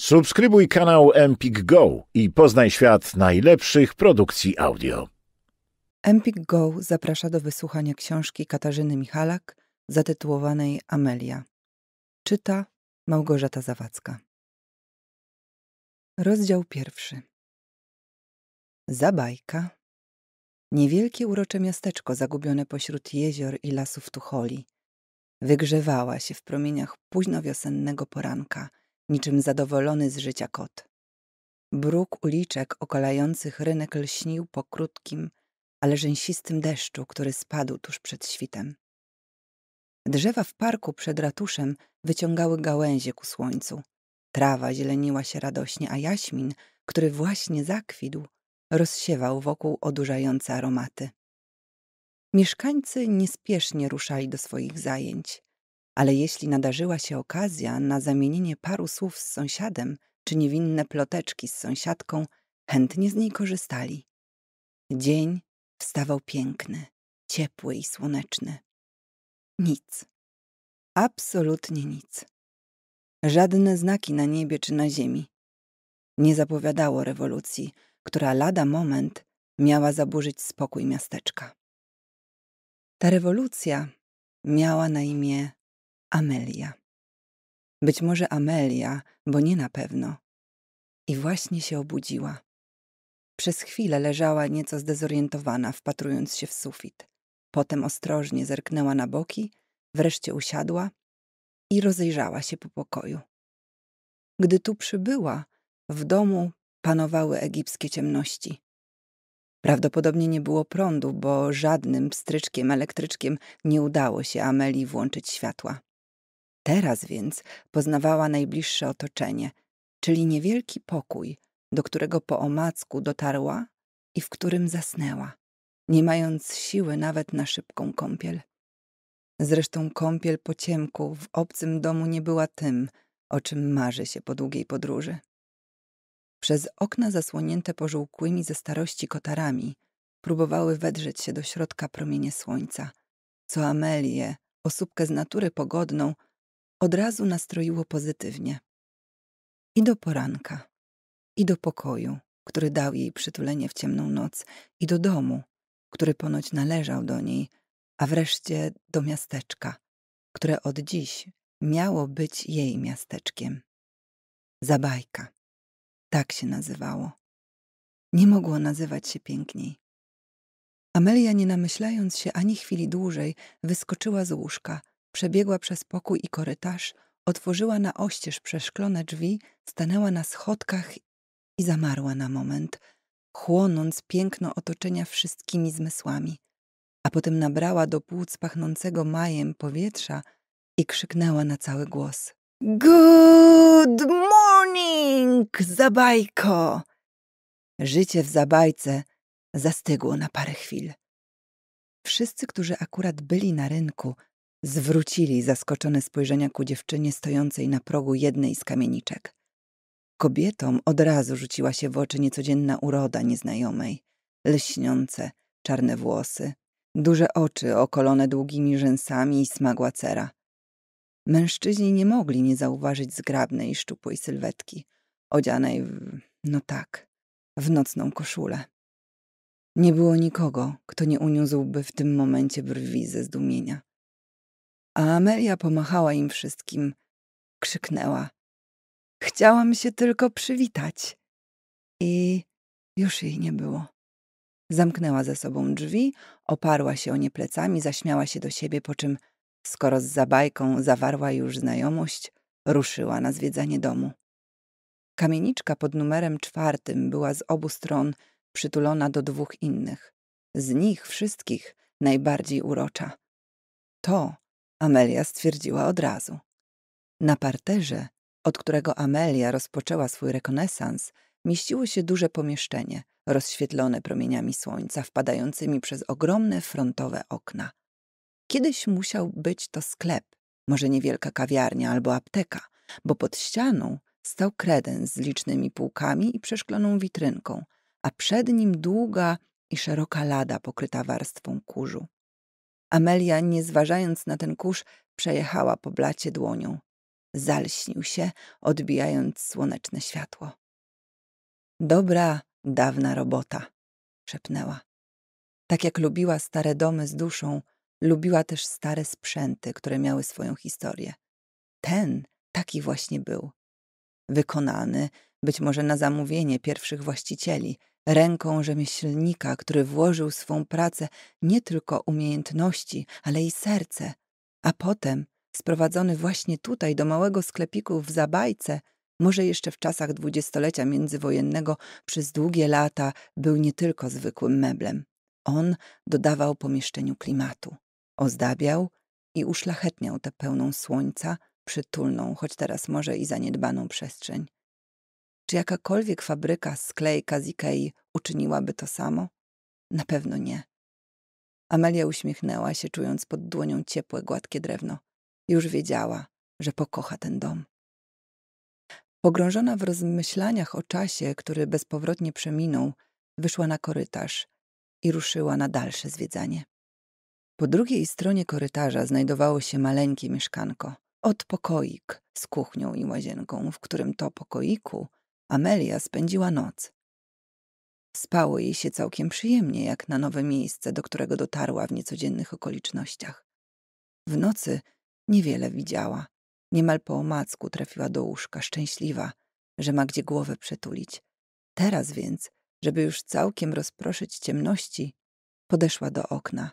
Subskrybuj kanał Empik Go i poznaj świat najlepszych produkcji audio. Empik Go zaprasza do wysłuchania książki Katarzyny Michalak zatytułowanej Amelia. Czyta Małgorzata Zawadzka. Rozdział pierwszy. Zabajka. Niewielkie urocze miasteczko zagubione pośród jezior i lasów Tucholi. Wygrzewała się w promieniach późno wiosennego poranka – niczym zadowolony z życia kot. Bruk uliczek okalających rynek lśnił po krótkim, ale rzęsistym deszczu, który spadł tuż przed świtem. Drzewa w parku przed ratuszem wyciągały gałęzie ku słońcu. Trawa zieleniła się radośnie, a jaśmin, który właśnie zakwitł, rozsiewał wokół odurzające aromaty. Mieszkańcy niespiesznie ruszali do swoich zajęć ale jeśli nadarzyła się okazja na zamienienie paru słów z sąsiadem czy niewinne ploteczki z sąsiadką, chętnie z niej korzystali. Dzień wstawał piękny, ciepły i słoneczny. Nic. Absolutnie nic. Żadne znaki na niebie czy na ziemi. Nie zapowiadało rewolucji, która lada moment miała zaburzyć spokój miasteczka. Ta rewolucja miała na imię Amelia. Być może Amelia, bo nie na pewno. I właśnie się obudziła. Przez chwilę leżała nieco zdezorientowana, wpatrując się w sufit. Potem ostrożnie zerknęła na boki, wreszcie usiadła i rozejrzała się po pokoju. Gdy tu przybyła, w domu panowały egipskie ciemności. Prawdopodobnie nie było prądu, bo żadnym pstryczkiem, elektryczkiem nie udało się Amelii włączyć światła. Teraz więc poznawała najbliższe otoczenie, czyli niewielki pokój, do którego po omacku dotarła i w którym zasnęła, nie mając siły nawet na szybką kąpiel. Zresztą kąpiel po ciemku w obcym domu nie była tym, o czym marzy się po długiej podróży. Przez okna zasłonięte pożółkłymi ze starości kotarami próbowały wedrzeć się do środka promienie słońca, co Amelię, osóbkę z natury pogodną, od razu nastroiło pozytywnie. I do poranka, i do pokoju, który dał jej przytulenie w ciemną noc, i do domu, który ponoć należał do niej, a wreszcie do miasteczka, które od dziś miało być jej miasteczkiem. Zabajka. Tak się nazywało. Nie mogło nazywać się piękniej. Amelia, nie namyślając się ani chwili dłużej, wyskoczyła z łóżka – Przebiegła przez pokój i korytarz, otworzyła na oścież przeszklone drzwi, stanęła na schodkach i zamarła na moment, chłonąc piękno otoczenia wszystkimi zmysłami. A potem nabrała do płuc pachnącego majem powietrza i krzyknęła na cały głos. Good morning, Zabajko! Życie w Zabajce zastygło na parę chwil. Wszyscy, którzy akurat byli na rynku, Zwrócili zaskoczone spojrzenia ku dziewczynie stojącej na progu jednej z kamieniczek. Kobietom od razu rzuciła się w oczy niecodzienna uroda nieznajomej. Lśniące, czarne włosy, duże oczy okolone długimi rzęsami i smagła cera. Mężczyźni nie mogli nie zauważyć zgrabnej, szczupłej sylwetki, odzianej w... no tak, w nocną koszulę. Nie było nikogo, kto nie uniósłby w tym momencie brwi ze zdumienia a Amelia pomachała im wszystkim. Krzyknęła. Chciałam się tylko przywitać. I już jej nie było. Zamknęła za sobą drzwi, oparła się o nie plecami, zaśmiała się do siebie, po czym, skoro z zabajką zawarła już znajomość, ruszyła na zwiedzanie domu. Kamieniczka pod numerem czwartym była z obu stron przytulona do dwóch innych. Z nich wszystkich najbardziej urocza. To, Amelia stwierdziła od razu. Na parterze, od którego Amelia rozpoczęła swój rekonesans, mieściło się duże pomieszczenie, rozświetlone promieniami słońca wpadającymi przez ogromne frontowe okna. Kiedyś musiał być to sklep, może niewielka kawiarnia albo apteka, bo pod ścianą stał kredens z licznymi półkami i przeszkloną witrynką, a przed nim długa i szeroka lada pokryta warstwą kurzu. Amelia, nie zważając na ten kurz, przejechała po blacie dłonią. Zalśnił się, odbijając słoneczne światło. Dobra, dawna robota, szepnęła. Tak jak lubiła stare domy z duszą, lubiła też stare sprzęty, które miały swoją historię. Ten taki właśnie był wykonany, być może na zamówienie pierwszych właścicieli, ręką rzemieślnika, który włożył swą pracę nie tylko umiejętności, ale i serce, a potem, sprowadzony właśnie tutaj do małego sklepiku w Zabajce, może jeszcze w czasach dwudziestolecia międzywojennego przez długie lata był nie tylko zwykłym meblem. On dodawał pomieszczeniu klimatu, ozdabiał i uszlachetniał tę pełną słońca, przytulną, choć teraz może i zaniedbaną przestrzeń. Czy jakakolwiek fabryka, sklejka z Ikei uczyniłaby to samo? Na pewno nie. Amelia uśmiechnęła się, czując pod dłonią ciepłe, gładkie drewno. Już wiedziała, że pokocha ten dom. Pogrążona w rozmyślaniach o czasie, który bezpowrotnie przeminął, wyszła na korytarz i ruszyła na dalsze zwiedzanie. Po drugiej stronie korytarza znajdowało się maleńkie mieszkanko od pokoik z kuchnią i łazienką, w którym to pokoiku Amelia spędziła noc. Spało jej się całkiem przyjemnie, jak na nowe miejsce, do którego dotarła w niecodziennych okolicznościach. W nocy niewiele widziała. Niemal po omacku trafiła do łóżka, szczęśliwa, że ma gdzie głowę przytulić. Teraz więc, żeby już całkiem rozproszyć ciemności, podeszła do okna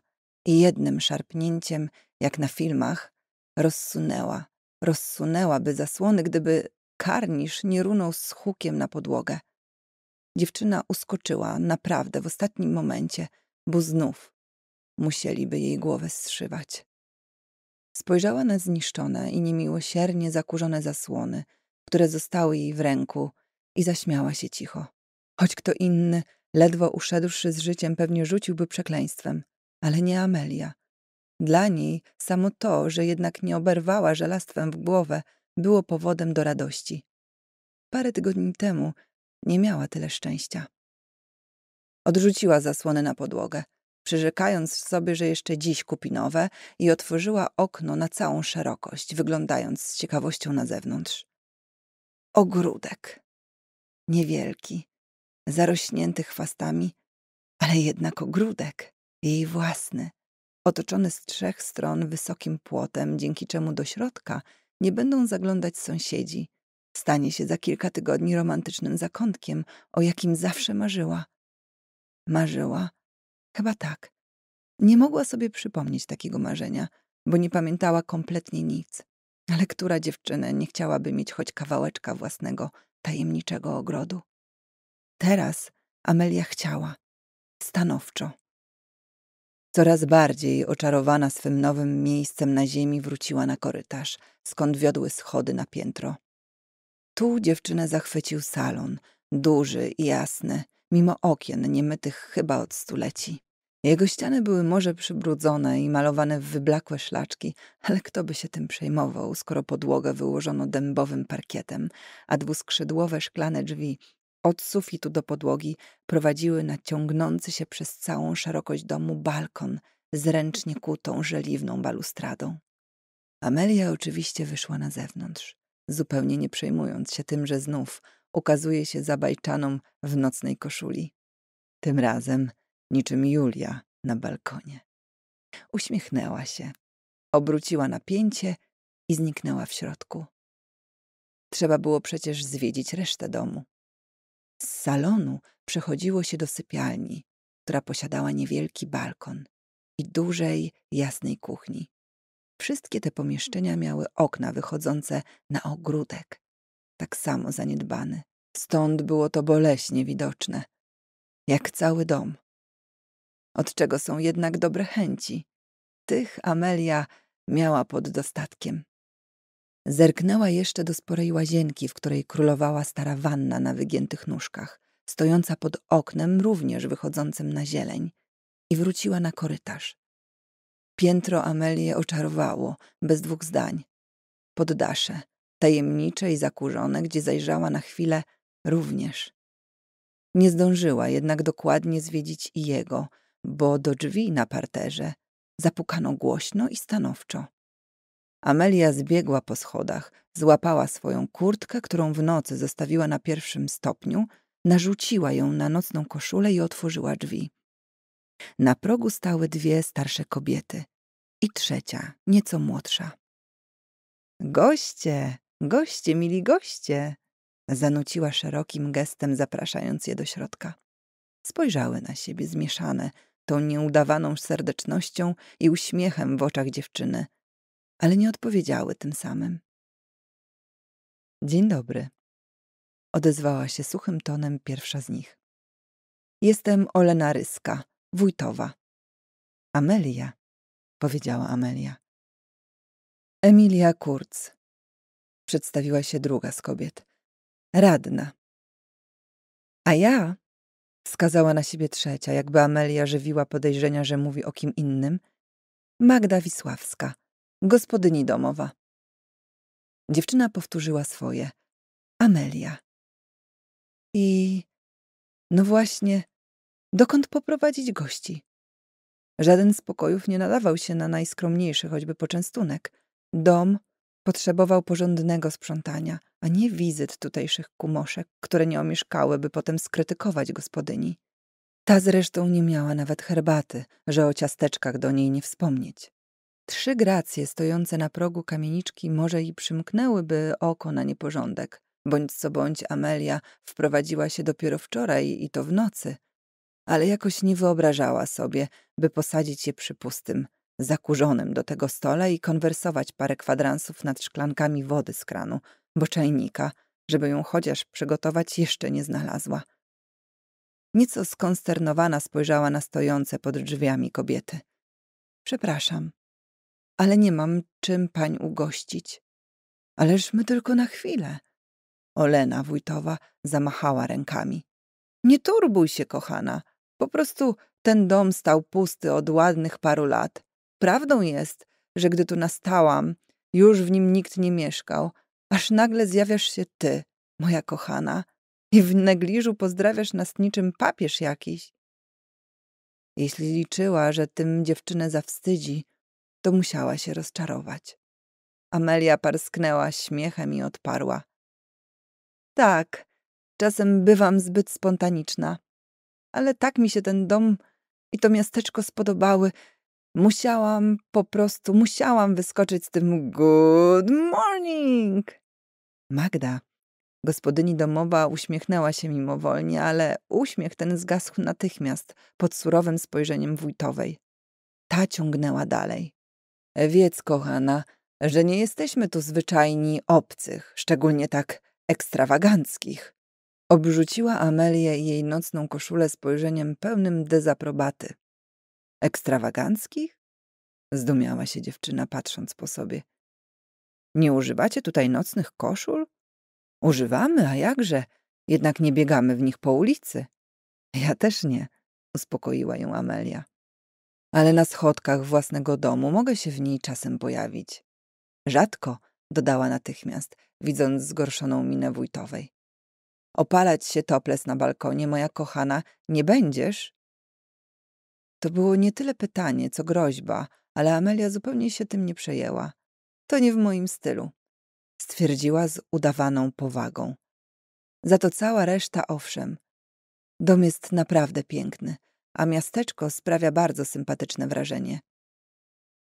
i jednym szarpnięciem, jak na filmach, Rozsunęła, rozsunęłaby zasłony, gdyby karnisz nie runął z hukiem na podłogę. Dziewczyna uskoczyła, naprawdę, w ostatnim momencie, bo znów musieliby jej głowę zszywać. Spojrzała na zniszczone i niemiłosiernie zakurzone zasłony, które zostały jej w ręku i zaśmiała się cicho. Choć kto inny, ledwo uszedłszy z życiem, pewnie rzuciłby przekleństwem, ale nie Amelia. Dla niej samo to, że jednak nie oberwała żelastwem w głowę, było powodem do radości. Parę tygodni temu nie miała tyle szczęścia. Odrzuciła zasłony na podłogę, przyrzekając sobie, że jeszcze dziś kupi nowe i otworzyła okno na całą szerokość, wyglądając z ciekawością na zewnątrz. Ogródek. Niewielki, zarośnięty chwastami, ale jednak ogródek, jej własny, otoczony z trzech stron wysokim płotem, dzięki czemu do środka nie będą zaglądać sąsiedzi. Stanie się za kilka tygodni romantycznym zakątkiem, o jakim zawsze marzyła. Marzyła? Chyba tak. Nie mogła sobie przypomnieć takiego marzenia, bo nie pamiętała kompletnie nic. Ale która dziewczyna nie chciałaby mieć choć kawałeczka własnego, tajemniczego ogrodu? Teraz Amelia chciała. Stanowczo. Coraz bardziej oczarowana swym nowym miejscem na ziemi wróciła na korytarz, skąd wiodły schody na piętro. Tu dziewczynę zachwycił salon, duży i jasny, mimo okien niemytych chyba od stuleci. Jego ściany były może przybrudzone i malowane w wyblakłe szlaczki, ale kto by się tym przejmował, skoro podłogę wyłożono dębowym parkietem, a dwuskrzydłowe szklane drzwi od sufitu do podłogi prowadziły na ciągnący się przez całą szerokość domu balkon z ręcznie kutą żeliwną balustradą. Amelia oczywiście wyszła na zewnątrz, zupełnie nie przejmując się tym, że znów ukazuje się zabajczaną w nocnej koszuli. Tym razem niczym Julia na balkonie. Uśmiechnęła się, obróciła napięcie i zniknęła w środku. Trzeba było przecież zwiedzić resztę domu. Z salonu przechodziło się do sypialni, która posiadała niewielki balkon i dużej, jasnej kuchni. Wszystkie te pomieszczenia miały okna wychodzące na ogródek, tak samo zaniedbany. Stąd było to boleśnie widoczne, jak cały dom. Od czego są jednak dobre chęci. Tych Amelia miała pod dostatkiem. Zerknęła jeszcze do sporej łazienki, w której królowała stara wanna na wygiętych nóżkach, stojąca pod oknem również wychodzącym na zieleń, i wróciła na korytarz. Piętro Amelię oczarowało, bez dwóch zdań. Poddasze, tajemnicze i zakurzone, gdzie zajrzała na chwilę również. Nie zdążyła jednak dokładnie zwiedzić i jego, bo do drzwi na parterze zapukano głośno i stanowczo. Amelia zbiegła po schodach, złapała swoją kurtkę, którą w nocy zostawiła na pierwszym stopniu, narzuciła ją na nocną koszulę i otworzyła drzwi. Na progu stały dwie starsze kobiety i trzecia, nieco młodsza. Goście, goście, mili goście, zanuciła szerokim gestem, zapraszając je do środka. Spojrzały na siebie zmieszane, tą nieudawaną serdecznością i uśmiechem w oczach dziewczyny – ale nie odpowiedziały tym samym. Dzień dobry, odezwała się suchym tonem pierwsza z nich. Jestem Olena Ryska, wójtowa. Amelia, powiedziała Amelia. Emilia Kurz, przedstawiła się druga z kobiet. Radna. A ja, wskazała na siebie trzecia, jakby Amelia żywiła podejrzenia, że mówi o kim innym, Magda Wisławska, Gospodyni domowa. Dziewczyna powtórzyła swoje. Amelia. I... No właśnie, dokąd poprowadzić gości? Żaden z pokojów nie nadawał się na najskromniejszy choćby poczęstunek. Dom potrzebował porządnego sprzątania, a nie wizyt tutejszych kumoszek, które nie omieszkałyby potem skrytykować gospodyni. Ta zresztą nie miała nawet herbaty, że o ciasteczkach do niej nie wspomnieć. Trzy gracje stojące na progu kamieniczki może i przymknęłyby oko na nieporządek. Bądź co bądź Amelia wprowadziła się dopiero wczoraj i to w nocy. Ale jakoś nie wyobrażała sobie, by posadzić je przy pustym, zakurzonym do tego stole i konwersować parę kwadransów nad szklankami wody z kranu, bo czajnika, żeby ją chociaż przygotować, jeszcze nie znalazła. Nieco skonsternowana spojrzała na stojące pod drzwiami kobiety. Przepraszam, ale nie mam czym pań ugościć. Ależ my tylko na chwilę. Olena Wójtowa zamachała rękami. Nie turbuj się, kochana. Po prostu ten dom stał pusty od ładnych paru lat. Prawdą jest, że gdy tu nastałam, już w nim nikt nie mieszkał, aż nagle zjawiasz się ty, moja kochana, i w negliżu pozdrawiasz nas niczym papież jakiś. Jeśli liczyła, że tym dziewczynę zawstydzi, to musiała się rozczarować. Amelia parsknęła śmiechem i odparła. Tak, czasem bywam zbyt spontaniczna, ale tak mi się ten dom i to miasteczko spodobały. Musiałam po prostu, musiałam wyskoczyć z tym good morning. Magda, gospodyni domowa, uśmiechnęła się mimowolnie, ale uśmiech ten zgasł natychmiast pod surowym spojrzeniem wójtowej. Ta ciągnęła dalej. Wiedz, kochana, że nie jesteśmy tu zwyczajni obcych, szczególnie tak ekstrawaganckich. Obrzuciła Amelię i jej nocną koszulę spojrzeniem pełnym dezaprobaty. Ekstrawaganckich? Zdumiała się dziewczyna, patrząc po sobie. Nie używacie tutaj nocnych koszul? Używamy, a jakże? Jednak nie biegamy w nich po ulicy. Ja też nie, uspokoiła ją Amelia ale na schodkach własnego domu mogę się w niej czasem pojawić. Rzadko, dodała natychmiast, widząc zgorszoną minę wójtowej. Opalać się toples na balkonie, moja kochana, nie będziesz? To było nie tyle pytanie, co groźba, ale Amelia zupełnie się tym nie przejęła. To nie w moim stylu, stwierdziła z udawaną powagą. Za to cała reszta owszem. Dom jest naprawdę piękny a miasteczko sprawia bardzo sympatyczne wrażenie.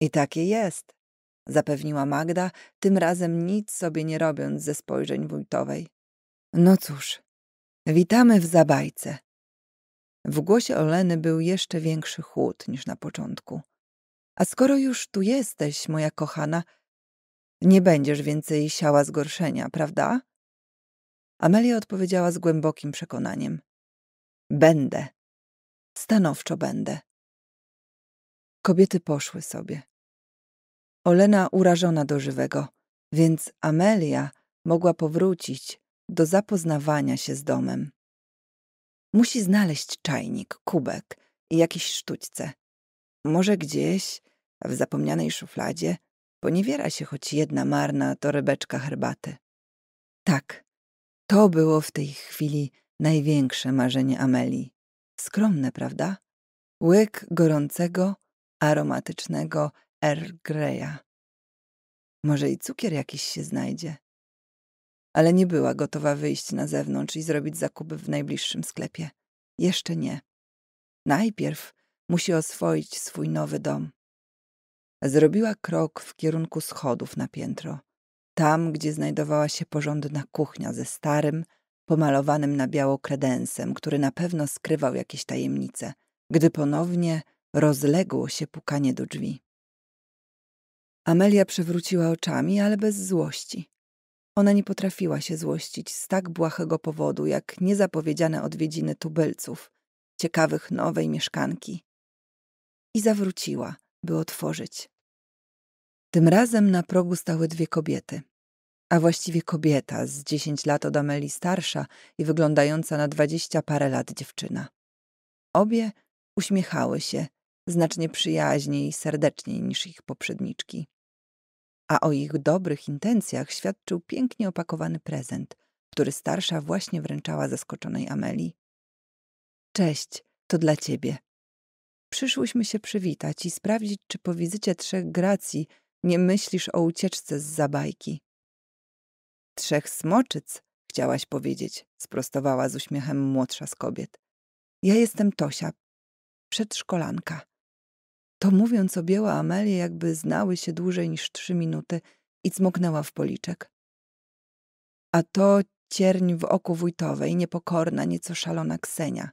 I takie jest, zapewniła Magda, tym razem nic sobie nie robiąc ze spojrzeń wójtowej. No cóż, witamy w Zabajce. W głosie Oleny był jeszcze większy chłód niż na początku. A skoro już tu jesteś, moja kochana, nie będziesz więcej siała zgorszenia, prawda? Amelia odpowiedziała z głębokim przekonaniem. Będę. Stanowczo będę. Kobiety poszły sobie. Olena urażona do żywego, więc Amelia mogła powrócić do zapoznawania się z domem. Musi znaleźć czajnik, kubek i jakieś sztućce. Może gdzieś, w zapomnianej szufladzie, poniewiera się choć jedna marna torebeczka herbaty. Tak, to było w tej chwili największe marzenie Amelii. Skromne, prawda? Łyk gorącego, aromatycznego Earl Greya. Może i cukier jakiś się znajdzie. Ale nie była gotowa wyjść na zewnątrz i zrobić zakupy w najbliższym sklepie. Jeszcze nie. Najpierw musi oswoić swój nowy dom. Zrobiła krok w kierunku schodów na piętro. Tam, gdzie znajdowała się porządna kuchnia ze starym, pomalowanym na biało kredensem, który na pewno skrywał jakieś tajemnice, gdy ponownie rozległo się pukanie do drzwi. Amelia przewróciła oczami, ale bez złości. Ona nie potrafiła się złościć z tak błahego powodu, jak niezapowiedziane odwiedziny tubylców, ciekawych nowej mieszkanki. I zawróciła, by otworzyć. Tym razem na progu stały dwie kobiety, a właściwie kobieta z dziesięć lat od Ameli starsza i wyglądająca na dwadzieścia parę lat dziewczyna. Obie uśmiechały się znacznie przyjaźniej i serdeczniej niż ich poprzedniczki. A o ich dobrych intencjach świadczył pięknie opakowany prezent, który starsza właśnie wręczała zaskoczonej Ameli. Cześć, to dla ciebie. Przyszłyśmy się przywitać i sprawdzić, czy po wizycie trzech gracji nie myślisz o ucieczce z zabajki. Trzech smoczyc, chciałaś powiedzieć, sprostowała z uśmiechem młodsza z kobiet. Ja jestem Tosia, przedszkolanka. To mówiąc objęła Amelię, jakby znały się dłużej niż trzy minuty i cmoknęła w policzek. A to cierń w oku wójtowej, niepokorna, nieco szalona Ksenia,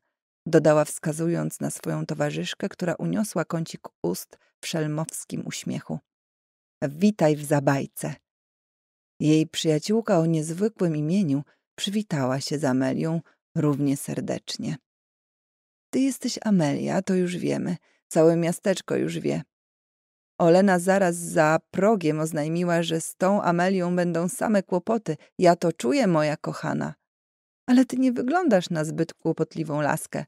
dodała wskazując na swoją towarzyszkę, która uniosła kącik ust w szelmowskim uśmiechu. Witaj w zabajce. Jej przyjaciółka o niezwykłym imieniu przywitała się z Amelią równie serdecznie. Ty jesteś Amelia, to już wiemy. Całe miasteczko już wie. Olena zaraz za progiem oznajmiła, że z tą Amelią będą same kłopoty. Ja to czuję, moja kochana. Ale ty nie wyglądasz na zbyt kłopotliwą laskę.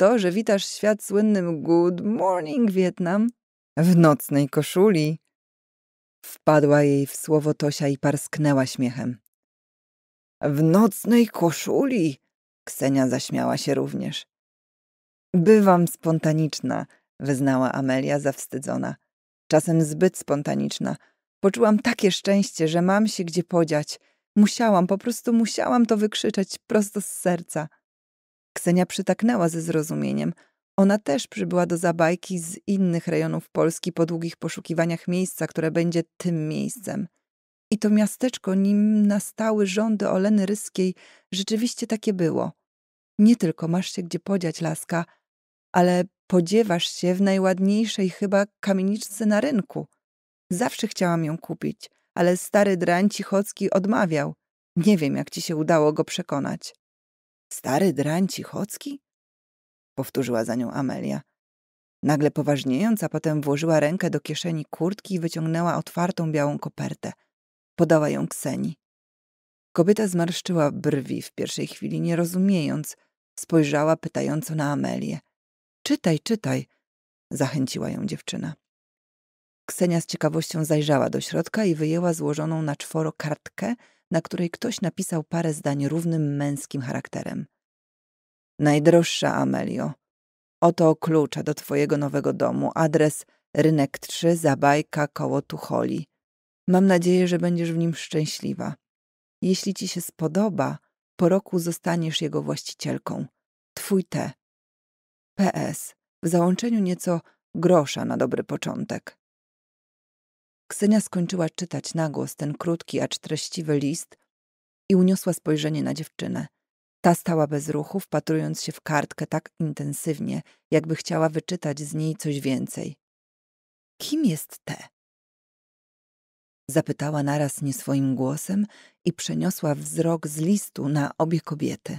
To, że witasz świat słynnym Good Morning Vietnam w nocnej koszuli Wpadła jej w słowo Tosia i parsknęła śmiechem. W nocnej koszuli! Ksenia zaśmiała się również. Bywam spontaniczna, wyznała Amelia zawstydzona. Czasem zbyt spontaniczna. Poczułam takie szczęście, że mam się gdzie podziać. Musiałam, po prostu musiałam to wykrzyczeć prosto z serca. Ksenia przytaknęła ze zrozumieniem – ona też przybyła do Zabajki z innych rejonów Polski po długich poszukiwaniach miejsca, które będzie tym miejscem. I to miasteczko, nim nastały rządy Oleny Ryskiej, rzeczywiście takie było. Nie tylko masz się gdzie podziać, laska, ale podziewasz się w najładniejszej chyba kamieniczce na rynku. Zawsze chciałam ją kupić, ale stary drań Cichocki odmawiał. Nie wiem, jak ci się udało go przekonać. Stary drań Cichocki? powtórzyła za nią Amelia. Nagle poważniejąc, a potem włożyła rękę do kieszeni kurtki i wyciągnęła otwartą białą kopertę. Podała ją Kseni. Kobieta zmarszczyła brwi w pierwszej chwili, nie rozumiejąc. Spojrzała pytająco na Amelię. Czytaj, czytaj, zachęciła ją dziewczyna. Ksenia z ciekawością zajrzała do środka i wyjęła złożoną na czworo kartkę, na której ktoś napisał parę zdań równym męskim charakterem. Najdroższa Amelio, oto klucza do twojego nowego domu, adres Rynek 3, Zabajka, koło Tucholi. Mam nadzieję, że będziesz w nim szczęśliwa. Jeśli ci się spodoba, po roku zostaniesz jego właścicielką. Twój te. PS. W załączeniu nieco grosza na dobry początek. Ksenia skończyła czytać na głos ten krótki, acz treściwy list i uniosła spojrzenie na dziewczynę. Ta stała bez ruchu, wpatrując się w kartkę tak intensywnie, jakby chciała wyczytać z niej coś więcej. Kim jest te? Zapytała naraz nieswoim głosem i przeniosła wzrok z listu na obie kobiety.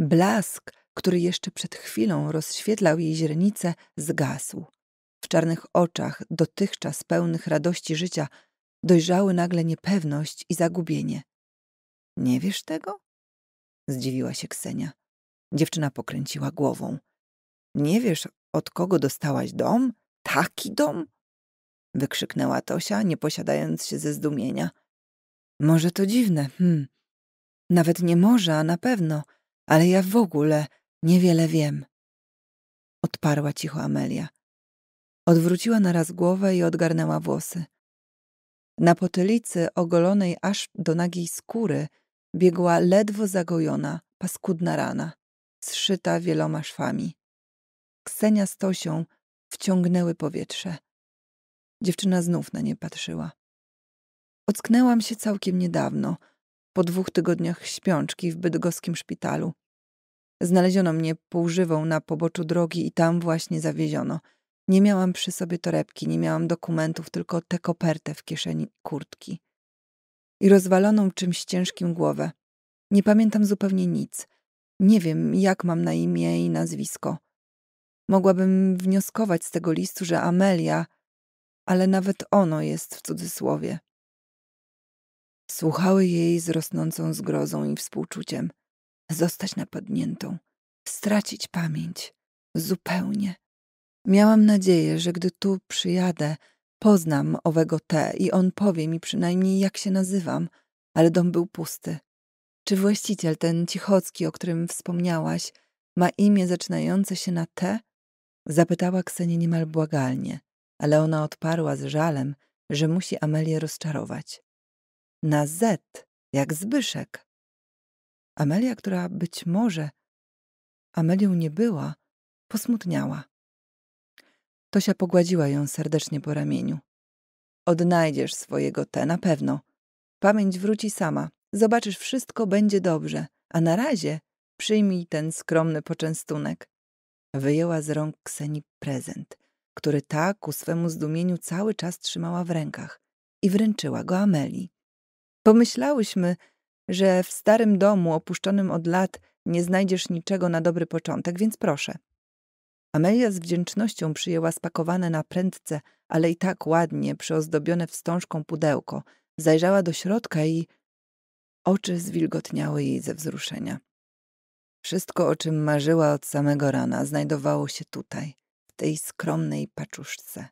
Blask, który jeszcze przed chwilą rozświetlał jej źrenice, zgasł. W czarnych oczach, dotychczas pełnych radości życia, dojrzały nagle niepewność i zagubienie. Nie wiesz tego? Zdziwiła się Ksenia. Dziewczyna pokręciła głową. Nie wiesz, od kogo dostałaś dom? Taki dom? Wykrzyknęła Tosia, nie posiadając się ze zdumienia. Może to dziwne, hm. Nawet nie może, a na pewno, ale ja w ogóle niewiele wiem. Odparła cicho Amelia. Odwróciła naraz głowę i odgarnęła włosy. Na potylicy ogolonej aż do nagiej skóry biegła ledwo zagojona, paskudna rana, zszyta wieloma szwami. Ksenia z Tosią wciągnęły powietrze. Dziewczyna znów na nie patrzyła. Ocknęłam się całkiem niedawno, po dwóch tygodniach śpiączki w bydgoskim szpitalu. Znaleziono mnie półżywą na poboczu drogi i tam właśnie zawieziono. Nie miałam przy sobie torebki, nie miałam dokumentów, tylko tę kopertę w kieszeni kurtki i rozwaloną czymś ciężkim głowę. Nie pamiętam zupełnie nic. Nie wiem, jak mam na imię i nazwisko. Mogłabym wnioskować z tego listu, że Amelia, ale nawet ono jest w cudzysłowie. Słuchały jej z rosnącą zgrozą i współczuciem. Zostać napadniętą, stracić pamięć. Zupełnie. Miałam nadzieję, że gdy tu przyjadę, Poznam owego T i on powie mi przynajmniej, jak się nazywam, ale dom był pusty. Czy właściciel ten Cichocki, o którym wspomniałaś, ma imię zaczynające się na T? Zapytała Ksenię niemal błagalnie, ale ona odparła z żalem, że musi Amelię rozczarować. Na Z, jak Zbyszek. Amelia, która być może Amelią nie była, posmutniała. Tosia pogładziła ją serdecznie po ramieniu. Odnajdziesz swojego te na pewno. Pamięć wróci sama. Zobaczysz, wszystko będzie dobrze. A na razie przyjmij ten skromny poczęstunek. Wyjęła z rąk Kseni prezent, który ta ku swemu zdumieniu cały czas trzymała w rękach i wręczyła go Ameli. Pomyślałyśmy, że w starym domu opuszczonym od lat nie znajdziesz niczego na dobry początek, więc proszę, Amelia z wdzięcznością przyjęła spakowane na prędce, ale i tak ładnie przyozdobione wstążką pudełko. Zajrzała do środka i oczy zwilgotniały jej ze wzruszenia. Wszystko, o czym marzyła od samego rana, znajdowało się tutaj, w tej skromnej paczuszce.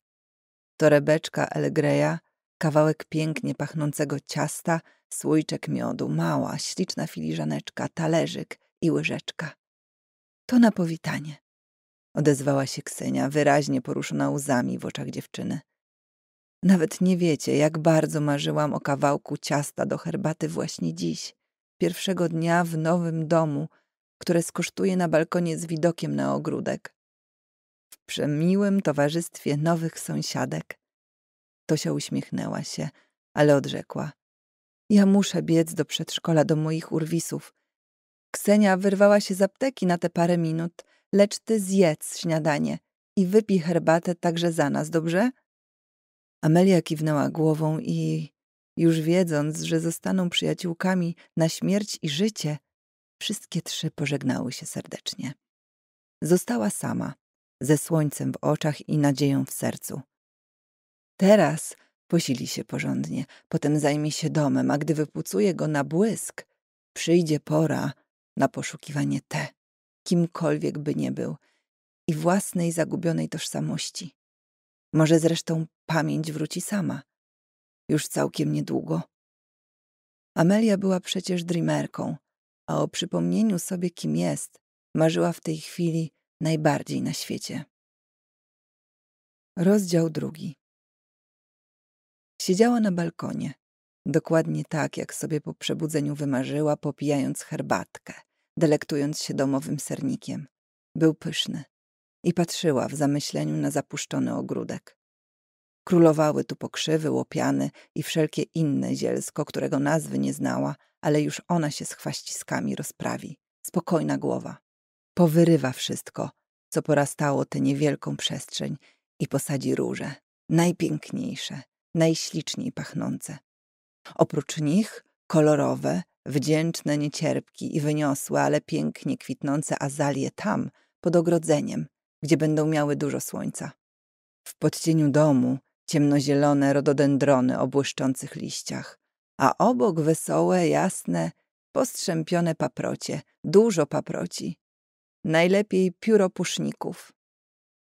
Torebeczka Elegreja, kawałek pięknie pachnącego ciasta, słoiczek miodu, mała, śliczna filiżaneczka, talerzyk i łyżeczka. To na powitanie odezwała się Ksenia, wyraźnie poruszona łzami w oczach dziewczyny. Nawet nie wiecie, jak bardzo marzyłam o kawałku ciasta do herbaty właśnie dziś, pierwszego dnia w nowym domu, które skosztuję na balkonie z widokiem na ogródek. W przemiłym towarzystwie nowych sąsiadek. Tosia uśmiechnęła się, ale odrzekła. Ja muszę biec do przedszkola, do moich urwisów. Ksenia wyrwała się z apteki na te parę minut – lecz ty zjedz śniadanie i wypij herbatę także za nas, dobrze? Amelia kiwnęła głową i, już wiedząc, że zostaną przyjaciółkami na śmierć i życie, wszystkie trzy pożegnały się serdecznie. Została sama, ze słońcem w oczach i nadzieją w sercu. Teraz posili się porządnie, potem zajmie się domem, a gdy wypucuje go na błysk, przyjdzie pora na poszukiwanie te kimkolwiek by nie był i własnej zagubionej tożsamości. Może zresztą pamięć wróci sama. Już całkiem niedługo. Amelia była przecież dreamerką, a o przypomnieniu sobie, kim jest, marzyła w tej chwili najbardziej na świecie. Rozdział drugi. Siedziała na balkonie, dokładnie tak, jak sobie po przebudzeniu wymarzyła, popijając herbatkę delektując się domowym sernikiem. Był pyszny. I patrzyła w zamyśleniu na zapuszczony ogródek. Królowały tu pokrzywy, łopiany i wszelkie inne zielsko, którego nazwy nie znała, ale już ona się z chwaściskami rozprawi. Spokojna głowa. Powyrywa wszystko, co porastało tę niewielką przestrzeń i posadzi róże. Najpiękniejsze, najśliczniej pachnące. Oprócz nich kolorowe, wdzięczne niecierpki i wyniosłe, ale pięknie kwitnące azalie tam, pod ogrodzeniem, gdzie będą miały dużo słońca. W podcieniu domu ciemnozielone rododendrony o błyszczących liściach, a obok wesołe, jasne, postrzępione paprocie, dużo paproci. Najlepiej pióro puszników.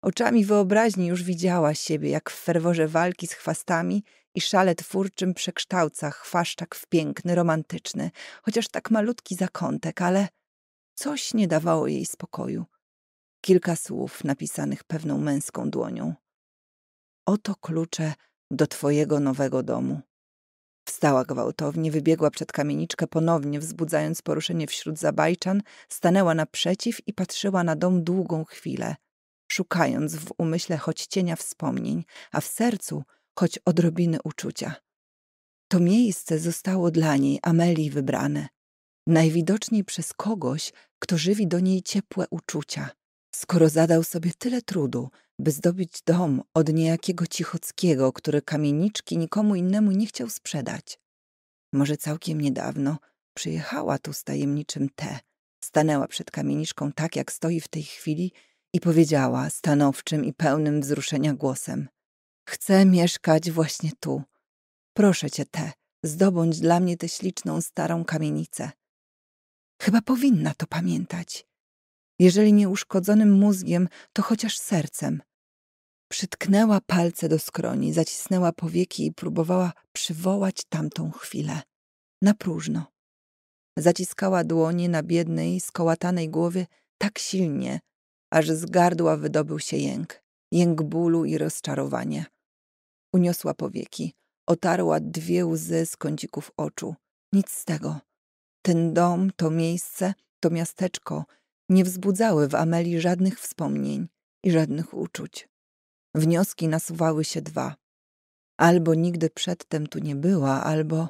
Oczami wyobraźni już widziała siebie, jak w ferworze walki z chwastami i szale twórczym przekształca chwaszczak w piękny, romantyczny, chociaż tak malutki zakątek, ale coś nie dawało jej spokoju. Kilka słów napisanych pewną męską dłonią. Oto klucze do twojego nowego domu. Wstała gwałtownie, wybiegła przed kamieniczkę, ponownie wzbudzając poruszenie wśród zabajczan, stanęła naprzeciw i patrzyła na dom długą chwilę, szukając w umyśle choć cienia wspomnień, a w sercu – choć odrobiny uczucia. To miejsce zostało dla niej, Amelii, wybrane. Najwidoczniej przez kogoś, kto żywi do niej ciepłe uczucia. Skoro zadał sobie tyle trudu, by zdobyć dom od niejakiego Cichockiego, który kamieniczki nikomu innemu nie chciał sprzedać. Może całkiem niedawno przyjechała tu z tajemniczym T. Stanęła przed kamieniczką tak, jak stoi w tej chwili i powiedziała stanowczym i pełnym wzruszenia głosem – Chcę mieszkać właśnie tu. Proszę cię, Te, zdobądź dla mnie tę śliczną starą kamienicę. Chyba powinna to pamiętać. Jeżeli nie uszkodzonym mózgiem, to chociaż sercem. Przytknęła palce do skroni, zacisnęła powieki i próbowała przywołać tamtą chwilę. Na próżno. Zaciskała dłonie na biednej, skołatanej głowie tak silnie, aż z gardła wydobył się jęk. Jęk bólu i rozczarowania. Uniosła powieki. Otarła dwie łzy z kącików oczu. Nic z tego. Ten dom, to miejsce, to miasteczko nie wzbudzały w Ameli żadnych wspomnień i żadnych uczuć. Wnioski nasuwały się dwa. Albo nigdy przedtem tu nie była, albo...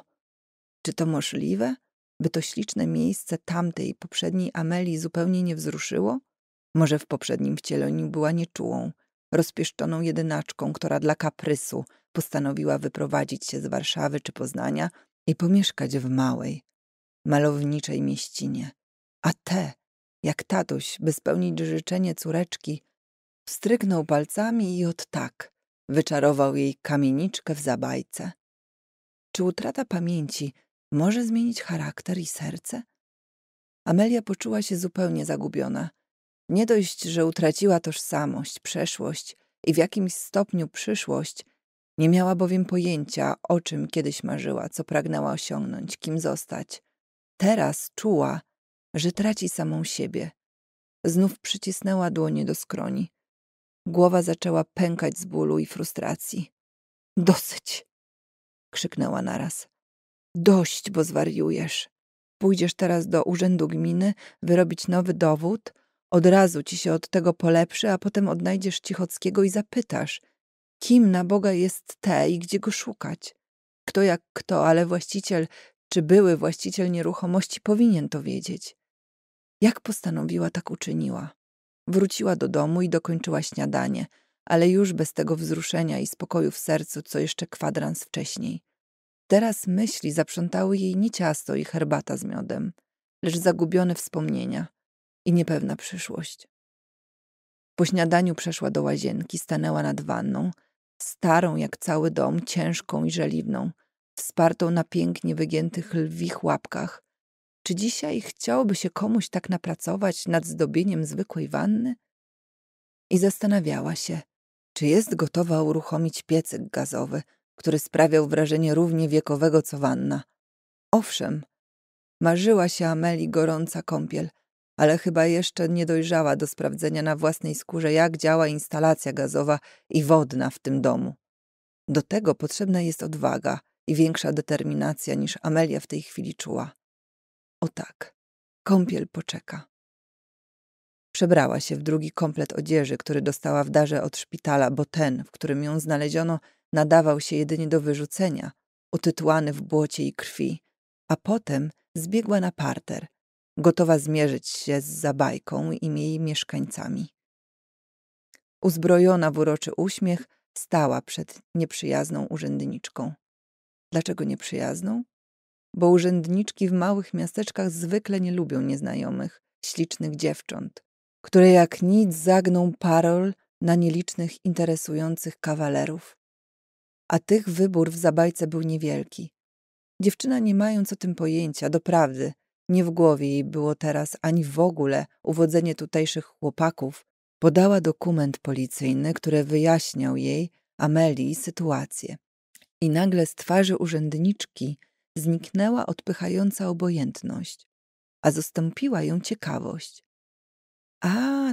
Czy to możliwe, by to śliczne miejsce tamtej poprzedniej Ameli zupełnie nie wzruszyło? Może w poprzednim wcieleniu była nieczułą, rozpieszczoną jedynaczką, która dla kaprysu postanowiła wyprowadzić się z Warszawy czy Poznania i pomieszkać w małej, malowniczej mieścinie. A te, jak tatuś, by spełnić życzenie córeczki, wstryknął palcami i od tak wyczarował jej kamieniczkę w zabajce. Czy utrata pamięci może zmienić charakter i serce? Amelia poczuła się zupełnie zagubiona – nie dość, że utraciła tożsamość, przeszłość i w jakimś stopniu przyszłość, nie miała bowiem pojęcia, o czym kiedyś marzyła, co pragnęła osiągnąć, kim zostać. Teraz czuła, że traci samą siebie. Znów przycisnęła dłonie do skroni. Głowa zaczęła pękać z bólu i frustracji. Dosyć! krzyknęła naraz. Dość, bo zwariujesz. Pójdziesz teraz do urzędu gminy, wyrobić nowy dowód, od razu ci się od tego polepszy, a potem odnajdziesz Cichockiego i zapytasz, kim na Boga jest te i gdzie go szukać. Kto jak kto, ale właściciel czy były właściciel nieruchomości powinien to wiedzieć. Jak postanowiła, tak uczyniła. Wróciła do domu i dokończyła śniadanie, ale już bez tego wzruszenia i spokoju w sercu, co jeszcze kwadrans wcześniej. Teraz myśli zaprzątały jej nie ciasto i herbata z miodem, lecz zagubione wspomnienia – i niepewna przyszłość. Po śniadaniu przeszła do łazienki, stanęła nad wanną, starą jak cały dom, ciężką i żeliwną, wspartą na pięknie wygiętych lwich łapkach. Czy dzisiaj chciałoby się komuś tak napracować nad zdobieniem zwykłej wanny? I zastanawiała się, czy jest gotowa uruchomić piecyk gazowy, który sprawiał wrażenie równie wiekowego co wanna. Owszem, marzyła się Ameli gorąca kąpiel – ale chyba jeszcze nie dojrzała do sprawdzenia na własnej skórze, jak działa instalacja gazowa i wodna w tym domu. Do tego potrzebna jest odwaga i większa determinacja niż Amelia w tej chwili czuła. O tak, kąpiel poczeka. Przebrała się w drugi komplet odzieży, który dostała w darze od szpitala, bo ten, w którym ją znaleziono, nadawał się jedynie do wyrzucenia, utytułany w błocie i krwi, a potem zbiegła na parter gotowa zmierzyć się z Zabajką i jej mieszkańcami. Uzbrojona w uroczy uśmiech, stała przed nieprzyjazną urzędniczką. Dlaczego nieprzyjazną? Bo urzędniczki w małych miasteczkach zwykle nie lubią nieznajomych, ślicznych dziewcząt, które jak nic zagną parol na nielicznych, interesujących kawalerów. A tych wybór w Zabajce był niewielki. Dziewczyna, nie mając o tym pojęcia, doprawdy, nie w głowie jej było teraz ani w ogóle uwodzenie tutejszych chłopaków. Podała dokument policyjny, który wyjaśniał jej, Amelii, sytuację. I nagle z twarzy urzędniczki zniknęła odpychająca obojętność, a zastąpiła ją ciekawość. A,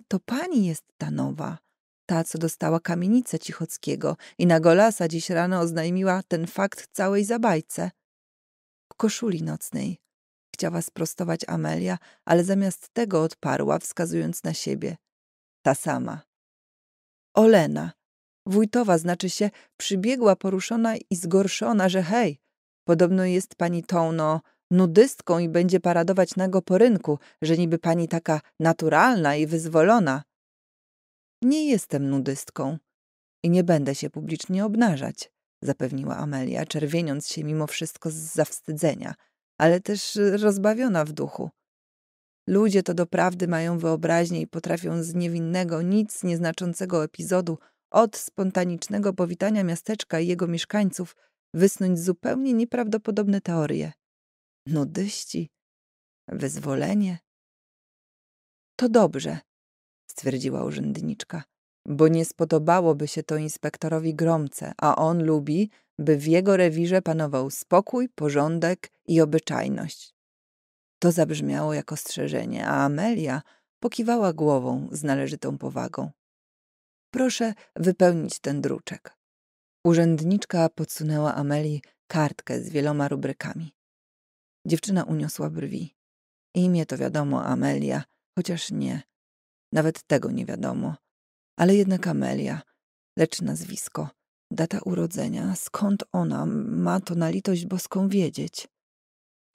to pani jest ta nowa, ta, co dostała kamienicę Cichockiego i na Golasa dziś rano oznajmiła ten fakt całej zabajce. W koszuli nocnej, chciała sprostować Amelia, ale zamiast tego odparła, wskazując na siebie. Ta sama. Olena. Wójtowa znaczy się przybiegła poruszona i zgorszona, że hej, podobno jest pani tą, no, nudystką i będzie paradować nago po rynku, że niby pani taka naturalna i wyzwolona. Nie jestem nudystką i nie będę się publicznie obnażać, zapewniła Amelia, czerwieniąc się mimo wszystko z zawstydzenia – ale też y, rozbawiona w duchu. Ludzie to doprawdy mają wyobraźnię i potrafią z niewinnego, nic nieznaczącego epizodu, od spontanicznego powitania miasteczka i jego mieszkańców, wysnuć zupełnie nieprawdopodobne teorie. Nudyści, wyzwolenie. To dobrze, stwierdziła urzędniczka, bo nie spodobałoby się to inspektorowi Gromce, a on lubi, by w jego rewirze panował spokój, porządek i obyczajność. To zabrzmiało jako ostrzeżenie, a Amelia pokiwała głową z należytą powagą. Proszę wypełnić ten druczek. Urzędniczka podsunęła Amelii kartkę z wieloma rubrykami. Dziewczyna uniosła brwi. Imię to wiadomo Amelia, chociaż nie. Nawet tego nie wiadomo. Ale jednak Amelia, lecz nazwisko data urodzenia, skąd ona ma to na litość boską wiedzieć?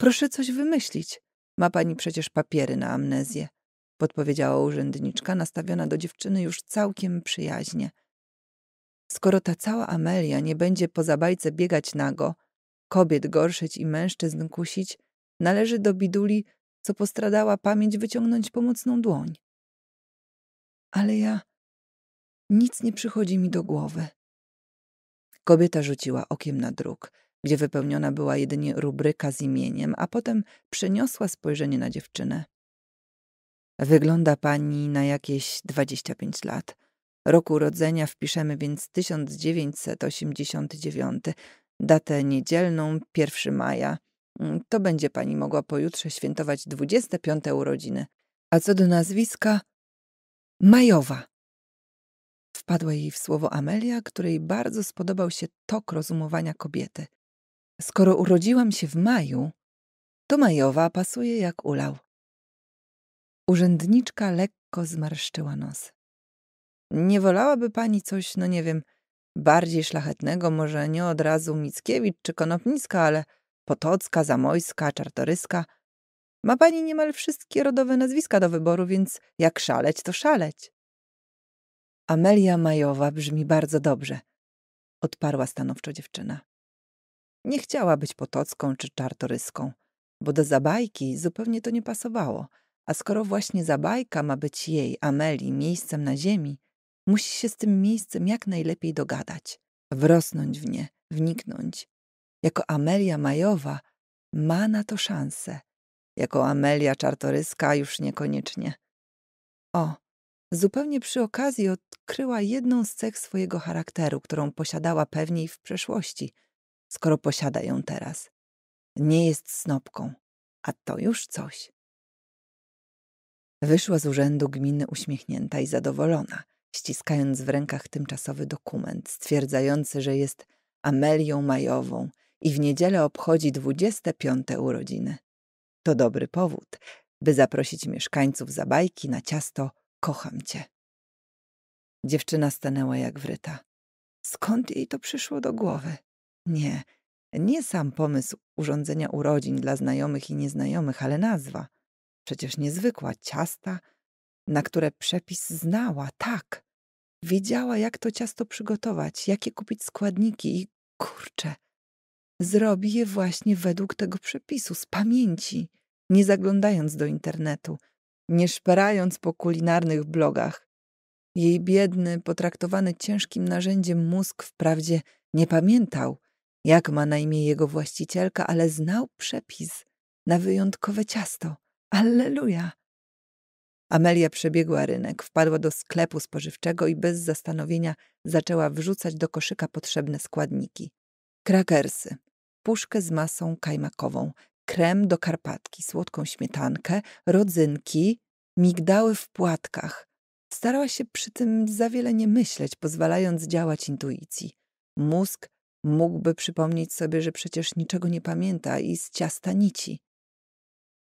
Proszę coś wymyślić. Ma pani przecież papiery na amnezję, podpowiedziała urzędniczka, nastawiona do dziewczyny już całkiem przyjaźnie. Skoro ta cała Amelia nie będzie po zabajce biegać nago, kobiet gorszyć i mężczyzn kusić, należy do biduli, co postradała pamięć, wyciągnąć pomocną dłoń. Ale ja... Nic nie przychodzi mi do głowy. Kobieta rzuciła okiem na druk, gdzie wypełniona była jedynie rubryka z imieniem, a potem przeniosła spojrzenie na dziewczynę. Wygląda pani na jakieś 25 lat. Rok urodzenia wpiszemy więc 1989, datę niedzielną 1 maja. Mm, to będzie pani mogła pojutrze świętować 25 urodziny. A co do nazwiska? Majowa. Wpadła jej w słowo Amelia, której bardzo spodobał się tok rozumowania kobiety. Skoro urodziłam się w maju, to majowa pasuje jak ulał. Urzędniczka lekko zmarszczyła nos. Nie wolałaby pani coś, no nie wiem, bardziej szlachetnego, może nie od razu Mickiewicz czy Konopnicka, ale Potocka, Zamojska, Czartoryska. Ma pani niemal wszystkie rodowe nazwiska do wyboru, więc jak szaleć, to szaleć. Amelia Majowa brzmi bardzo dobrze, odparła stanowczo dziewczyna. Nie chciała być potocką czy czartoryską, bo do zabajki zupełnie to nie pasowało, a skoro właśnie zabajka ma być jej, Ameli miejscem na ziemi, musi się z tym miejscem jak najlepiej dogadać, wrosnąć w nie, wniknąć. Jako Amelia Majowa ma na to szansę. Jako Amelia Czartoryska już niekoniecznie. O, Zupełnie przy okazji odkryła jedną z cech swojego charakteru, którą posiadała pewniej w przeszłości, skoro posiada ją teraz. Nie jest snopką, a to już coś. Wyszła z urzędu gminy uśmiechnięta i zadowolona, ściskając w rękach tymczasowy dokument stwierdzający, że jest Amelią Majową i w niedzielę obchodzi 25 urodziny. To dobry powód, by zaprosić mieszkańców Zabajki na ciasto kocham cię. Dziewczyna stanęła jak wryta. Skąd jej to przyszło do głowy? Nie, nie sam pomysł urządzenia urodzin dla znajomych i nieznajomych, ale nazwa. Przecież niezwykła ciasta, na które przepis znała, tak. Wiedziała, jak to ciasto przygotować, jakie kupić składniki i kurczę, zrobi je właśnie według tego przepisu, z pamięci, nie zaglądając do internetu – nie szperając po kulinarnych blogach. Jej biedny, potraktowany ciężkim narzędziem mózg wprawdzie nie pamiętał, jak ma na imię jego właścicielka, ale znał przepis na wyjątkowe ciasto. Alleluja! Amelia przebiegła rynek, wpadła do sklepu spożywczego i bez zastanowienia zaczęła wrzucać do koszyka potrzebne składniki. Krakersy, puszkę z masą kajmakową, krem do karpatki, słodką śmietankę, rodzynki, migdały w płatkach. Starała się przy tym za wiele nie myśleć, pozwalając działać intuicji. Mózg mógłby przypomnieć sobie, że przecież niczego nie pamięta i z ciasta nici.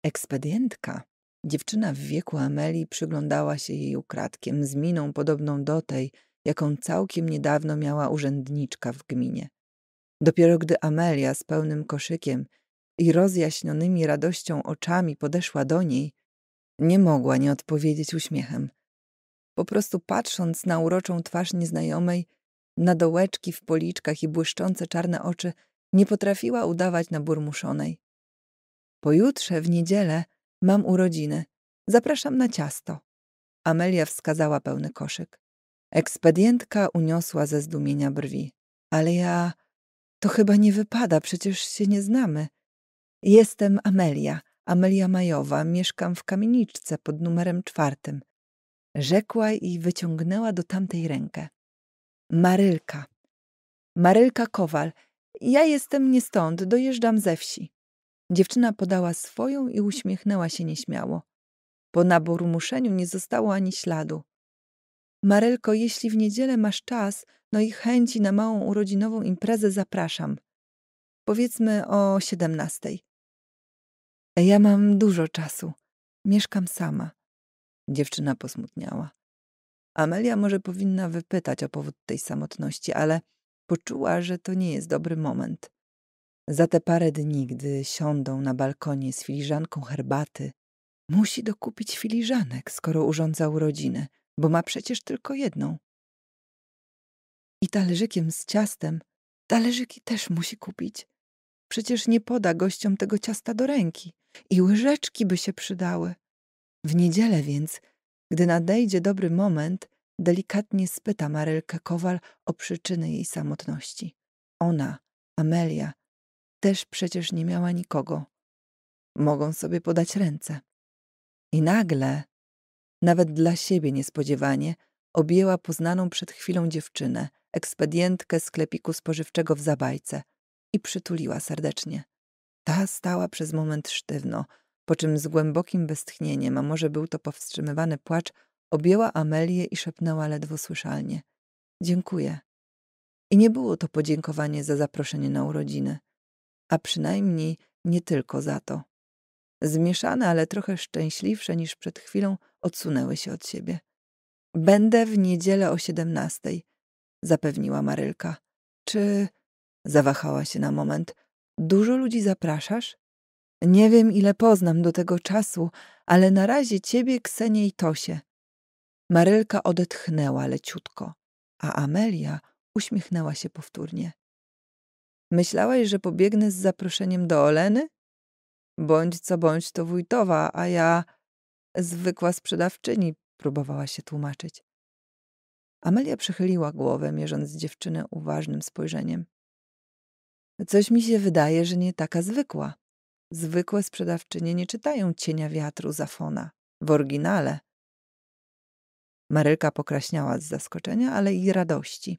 Ekspedientka, dziewczyna w wieku Ameli, przyglądała się jej ukradkiem, z miną podobną do tej, jaką całkiem niedawno miała urzędniczka w gminie. Dopiero gdy Amelia z pełnym koszykiem i rozjaśnionymi radością oczami podeszła do niej, nie mogła nie odpowiedzieć uśmiechem. Po prostu patrząc na uroczą twarz nieznajomej, na dołeczki w policzkach i błyszczące czarne oczy, nie potrafiła udawać na burmuszonej. Pojutrze, w niedzielę, mam urodziny. Zapraszam na ciasto. Amelia wskazała pełny koszyk. Ekspedientka uniosła ze zdumienia brwi. Ale ja... To chyba nie wypada, przecież się nie znamy. Jestem Amelia, Amelia Majowa, mieszkam w kamieniczce pod numerem czwartym. Rzekła i wyciągnęła do tamtej rękę. Marylka. Marylka Kowal. Ja jestem nie stąd, dojeżdżam ze wsi. Dziewczyna podała swoją i uśmiechnęła się nieśmiało. Po naburmuszeniu nie zostało ani śladu. Marylko, jeśli w niedzielę masz czas, no i chęci na małą urodzinową imprezę zapraszam. Powiedzmy o siedemnastej. Ja mam dużo czasu. Mieszkam sama. Dziewczyna posmutniała. Amelia może powinna wypytać o powód tej samotności, ale poczuła, że to nie jest dobry moment. Za te parę dni, gdy siądą na balkonie z filiżanką herbaty, musi dokupić filiżanek, skoro urządza urodziny, bo ma przecież tylko jedną. I talerzykiem z ciastem talerzyki też musi kupić. Przecież nie poda gościom tego ciasta do ręki. I łyżeczki by się przydały. W niedzielę więc, gdy nadejdzie dobry moment, delikatnie spyta Marylkę Kowal o przyczyny jej samotności. Ona, Amelia, też przecież nie miała nikogo. Mogą sobie podać ręce. I nagle, nawet dla siebie niespodziewanie, objęła poznaną przed chwilą dziewczynę, ekspedientkę sklepiku spożywczego w Zabajce i przytuliła serdecznie. Ta stała przez moment sztywno, po czym z głębokim westchnieniem, a może był to powstrzymywany płacz, objęła Amelię i szepnęła ledwo słyszalnie. Dziękuję. I nie było to podziękowanie za zaproszenie na urodziny, a przynajmniej nie tylko za to. Zmieszane, ale trochę szczęśliwsze niż przed chwilą, odsunęły się od siebie. Będę w niedzielę o siedemnastej, zapewniła Marylka. Czy... Zawahała się na moment, Dużo ludzi zapraszasz? Nie wiem, ile poznam do tego czasu, ale na razie ciebie, Ksenię i Tosie. Marylka odetchnęła leciutko, a Amelia uśmiechnęła się powtórnie. Myślałaś, że pobiegnę z zaproszeniem do Oleny? Bądź co bądź to wójtowa, a ja zwykła sprzedawczyni, próbowała się tłumaczyć. Amelia przechyliła głowę, mierząc dziewczynę uważnym spojrzeniem. Coś mi się wydaje, że nie taka zwykła. Zwykłe sprzedawczynie nie czytają cienia wiatru Zafona w oryginale. Marylka pokraśniała z zaskoczenia, ale i radości.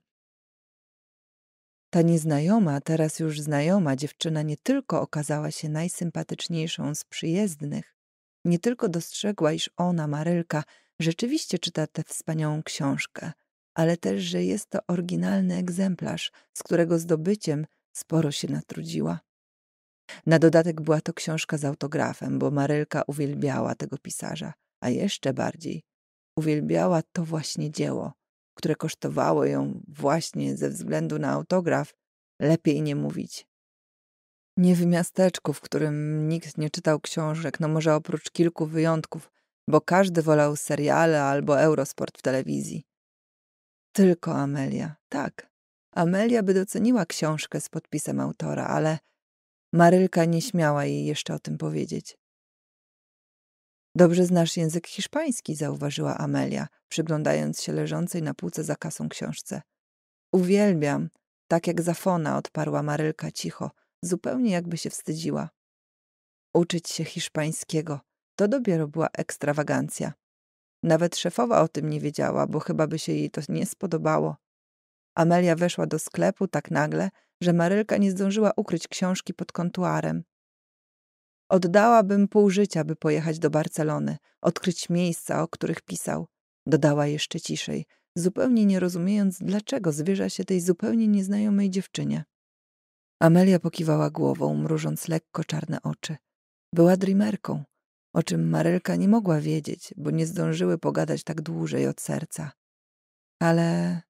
Ta nieznajoma, teraz już znajoma dziewczyna nie tylko okazała się najsympatyczniejszą z przyjezdnych, nie tylko dostrzegła, iż ona, Marylka, rzeczywiście czyta tę wspaniałą książkę, ale też, że jest to oryginalny egzemplarz, z którego zdobyciem Sporo się natrudziła. Na dodatek była to książka z autografem, bo Marylka uwielbiała tego pisarza, a jeszcze bardziej uwielbiała to właśnie dzieło, które kosztowało ją właśnie ze względu na autograf, lepiej nie mówić. Nie w miasteczku, w którym nikt nie czytał książek, no może oprócz kilku wyjątków, bo każdy wolał seriale albo Eurosport w telewizji. Tylko Amelia, tak, Amelia by doceniła książkę z podpisem autora, ale Marylka nie śmiała jej jeszcze o tym powiedzieć. Dobrze znasz język hiszpański, zauważyła Amelia, przyglądając się leżącej na półce za kasą książce. Uwielbiam, tak jak Zafona, odparła Marylka cicho, zupełnie jakby się wstydziła. Uczyć się hiszpańskiego to dopiero była ekstrawagancja. Nawet szefowa o tym nie wiedziała, bo chyba by się jej to nie spodobało. Amelia weszła do sklepu tak nagle, że Marylka nie zdążyła ukryć książki pod kontuarem. Oddałabym pół życia, by pojechać do Barcelony, odkryć miejsca, o których pisał. Dodała jeszcze ciszej, zupełnie nie rozumiejąc, dlaczego zwierza się tej zupełnie nieznajomej dziewczynie. Amelia pokiwała głową, mrużąc lekko czarne oczy. Była dreamerką, o czym Marylka nie mogła wiedzieć, bo nie zdążyły pogadać tak dłużej od serca. Ale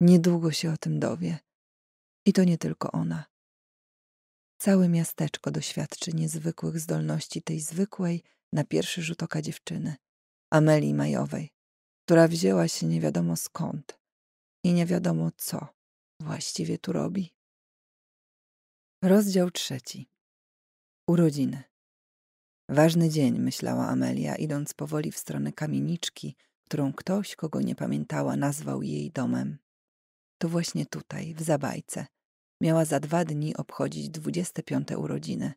Niedługo się o tym dowie. I to nie tylko ona. Całe miasteczko doświadczy niezwykłych zdolności tej zwykłej, na pierwszy rzut oka dziewczyny, Amelii Majowej, która wzięła się nie wiadomo skąd i nie wiadomo co właściwie tu robi. Rozdział trzeci. Urodziny. Ważny dzień, myślała Amelia, idąc powoli w stronę kamieniczki, którą ktoś, kogo nie pamiętała, nazwał jej domem. To właśnie tutaj, w Zabajce. Miała za dwa dni obchodzić 25 urodziny,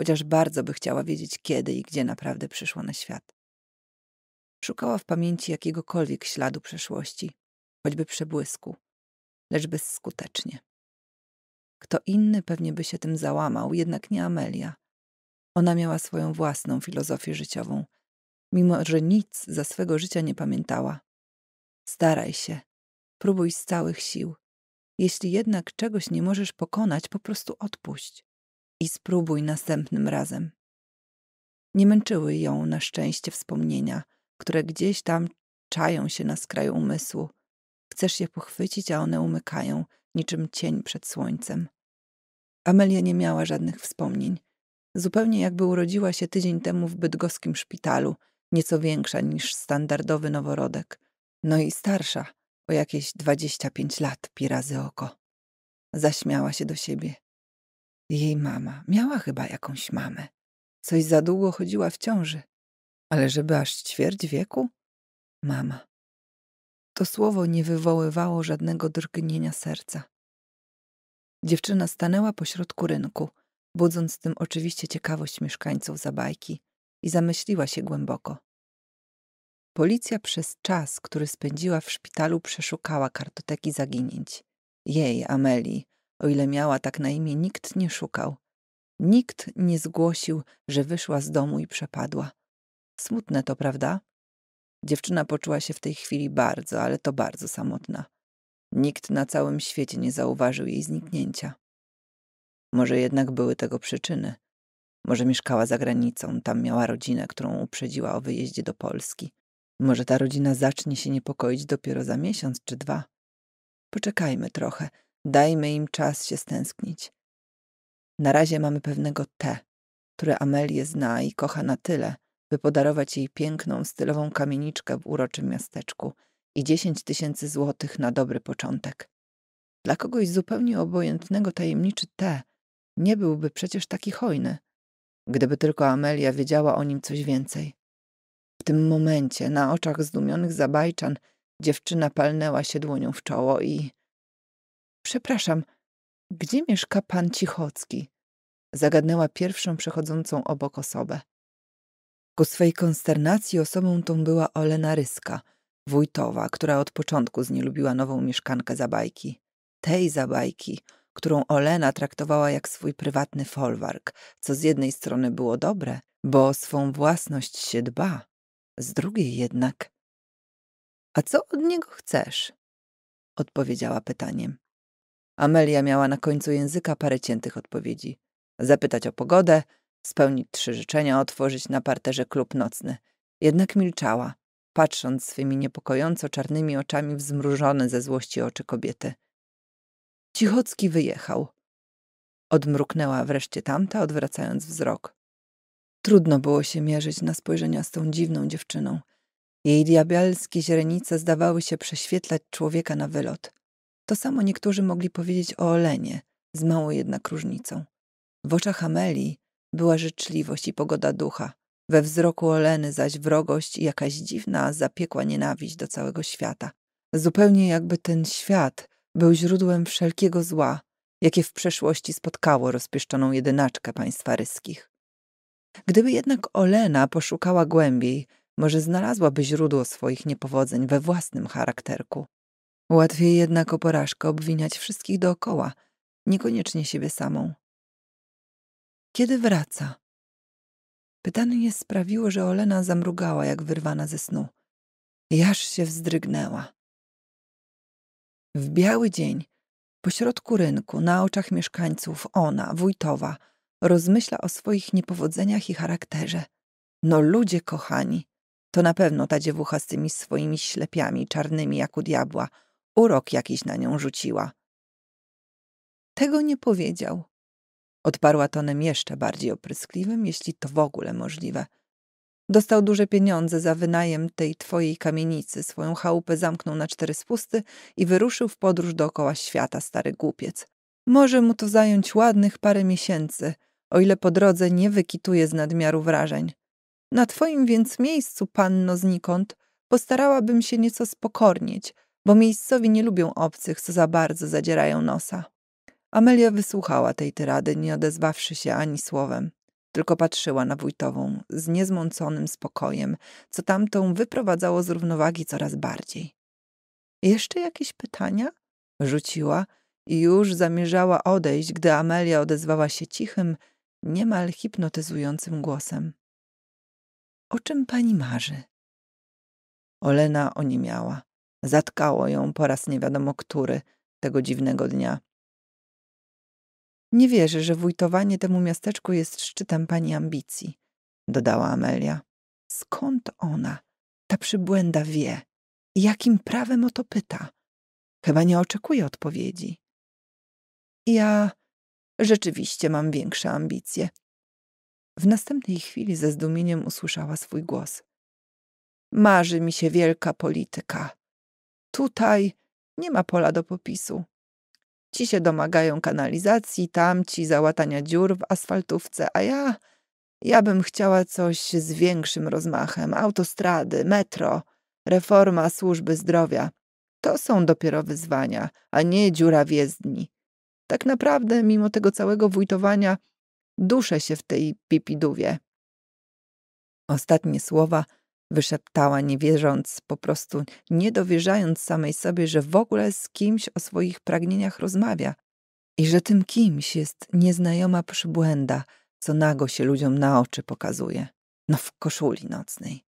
chociaż bardzo by chciała wiedzieć, kiedy i gdzie naprawdę przyszła na świat. Szukała w pamięci jakiegokolwiek śladu przeszłości, choćby przebłysku, lecz bezskutecznie. Kto inny pewnie by się tym załamał, jednak nie Amelia. Ona miała swoją własną filozofię życiową, mimo że nic za swego życia nie pamiętała. Staraj się, Próbuj z całych sił. Jeśli jednak czegoś nie możesz pokonać, po prostu odpuść i spróbuj następnym razem. Nie męczyły ją na szczęście wspomnienia, które gdzieś tam czają się na skraju umysłu. Chcesz je pochwycić, a one umykają, niczym cień przed słońcem. Amelia nie miała żadnych wspomnień. Zupełnie jakby urodziła się tydzień temu w bydgoskim szpitalu, nieco większa niż standardowy noworodek. No i starsza, o jakieś 25 lat pirazy oko. Zaśmiała się do siebie. Jej mama miała chyba jakąś mamę. Coś za długo chodziła w ciąży. Ale żeby aż ćwierć wieku? Mama. To słowo nie wywoływało żadnego drgnienia serca. Dziewczyna stanęła pośrodku rynku, budząc tym oczywiście ciekawość mieszkańców Zabajki i zamyśliła się głęboko. Policja przez czas, który spędziła w szpitalu, przeszukała kartoteki zaginięć. Jej, Amelii, o ile miała tak na imię, nikt nie szukał. Nikt nie zgłosił, że wyszła z domu i przepadła. Smutne to, prawda? Dziewczyna poczuła się w tej chwili bardzo, ale to bardzo samotna. Nikt na całym świecie nie zauważył jej zniknięcia. Może jednak były tego przyczyny. Może mieszkała za granicą, tam miała rodzinę, którą uprzedziła o wyjeździe do Polski. Może ta rodzina zacznie się niepokoić dopiero za miesiąc czy dwa. Poczekajmy trochę, dajmy im czas się stęsknić. Na razie mamy pewnego T, które Amelię zna i kocha na tyle, by podarować jej piękną, stylową kamieniczkę w uroczym miasteczku i dziesięć tysięcy złotych na dobry początek. Dla kogoś zupełnie obojętnego tajemniczy T nie byłby przecież taki hojny, gdyby tylko Amelia wiedziała o nim coś więcej tym momencie na oczach zdumionych zabajczan dziewczyna palnęła się dłonią w czoło i... Przepraszam, gdzie mieszka pan Cichocki? Zagadnęła pierwszą przechodzącą obok osobę. Ku swej konsternacji osobą tą była Olena Ryska, wójtowa, która od początku znielubiła nową mieszkankę Zabajki. Tej Zabajki, którą Olena traktowała jak swój prywatny folwark, co z jednej strony było dobre, bo o swą własność się dba, z drugiej jednak. A co od niego chcesz? odpowiedziała pytaniem. Amelia miała na końcu języka parę ciętych odpowiedzi. Zapytać o pogodę, spełnić trzy życzenia, otworzyć na parterze klub nocny. Jednak milczała, patrząc swymi niepokojąco czarnymi oczami w zmrużone ze złości oczy kobiety. Cichocki wyjechał. Odmruknęła wreszcie tamta, odwracając wzrok. Trudno było się mierzyć na spojrzenia z tą dziwną dziewczyną. Jej diabelskie źrenice zdawały się prześwietlać człowieka na wylot. To samo niektórzy mogli powiedzieć o Olenie, z małą jednak różnicą. W oczach Amelii była życzliwość i pogoda ducha, we wzroku Oleny zaś wrogość i jakaś dziwna, zapiekła nienawiść do całego świata. Zupełnie jakby ten świat był źródłem wszelkiego zła, jakie w przeszłości spotkało rozpieszczoną jedynaczkę państwa ryskich. Gdyby jednak Olena poszukała głębiej, może znalazłaby źródło swoich niepowodzeń we własnym charakterku. Łatwiej jednak o porażkę obwiniać wszystkich dookoła, niekoniecznie siebie samą. Kiedy wraca? Pytanie sprawiło, że Olena zamrugała, jak wyrwana ze snu. Jaż się wzdrygnęła. W biały dzień, pośrodku rynku, na oczach mieszkańców, ona, wójtowa, rozmyśla o swoich niepowodzeniach i charakterze. No ludzie kochani, to na pewno ta dziewucha z tymi swoimi ślepiami czarnymi jak u diabła urok jakiś na nią rzuciła. Tego nie powiedział. Odparła tonem jeszcze bardziej opryskliwym, jeśli to w ogóle możliwe. Dostał duże pieniądze za wynajem tej twojej kamienicy, swoją chałupę zamknął na cztery spusty i wyruszył w podróż dookoła świata, stary głupiec. Może mu to zająć ładnych parę miesięcy – o ile po drodze nie wykituje z nadmiaru wrażeń. Na twoim więc miejscu, panno znikąd, postarałabym się nieco spokornić, bo miejscowi nie lubią obcych, co za bardzo zadzierają nosa. Amelia wysłuchała tej tyrady, nie odezwawszy się ani słowem. Tylko patrzyła na wójtową z niezmąconym spokojem, co tamtą wyprowadzało z równowagi coraz bardziej. Jeszcze jakieś pytania? rzuciła i już zamierzała odejść, gdy Amelia odezwała się cichym, niemal hipnotyzującym głosem. O czym pani marzy? Olena oniemiała. Zatkało ją po raz nie wiadomo który tego dziwnego dnia. Nie wierzę, że wójtowanie temu miasteczku jest szczytem pani ambicji, dodała Amelia. Skąd ona, ta przybłęda wie? I jakim prawem o to pyta? Chyba nie oczekuje odpowiedzi. Ja Rzeczywiście mam większe ambicje. W następnej chwili ze zdumieniem usłyszała swój głos. Marzy mi się wielka polityka. Tutaj nie ma pola do popisu. Ci się domagają kanalizacji, tamci załatania dziur w asfaltówce, a ja... Ja bym chciała coś z większym rozmachem. Autostrady, metro, reforma służby zdrowia. To są dopiero wyzwania, a nie dziura w jezdni. Tak naprawdę, mimo tego całego wójtowania, duszę się w tej pipiduwie. Ostatnie słowa wyszeptała, nie wierząc, po prostu nie dowierzając samej sobie, że w ogóle z kimś o swoich pragnieniach rozmawia i że tym kimś jest nieznajoma przybłęda, co nago się ludziom na oczy pokazuje. No w koszuli nocnej.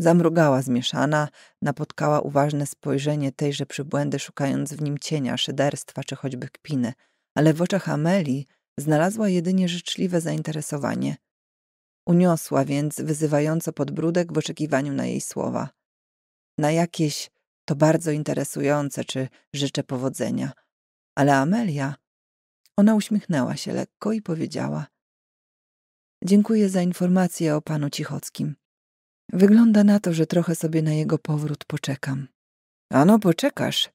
Zamrugała zmieszana, napotkała uważne spojrzenie tejże przybłędy, szukając w nim cienia, szyderstwa czy choćby kpiny, ale w oczach Ameli znalazła jedynie życzliwe zainteresowanie. Uniosła więc wyzywająco podbródek w oczekiwaniu na jej słowa. Na jakieś to bardzo interesujące, czy życzę powodzenia. Ale Amelia, ona uśmiechnęła się lekko i powiedziała: Dziękuję za informację o panu Cichockim. Wygląda na to, że trochę sobie na jego powrót poczekam. Ano, poczekasz.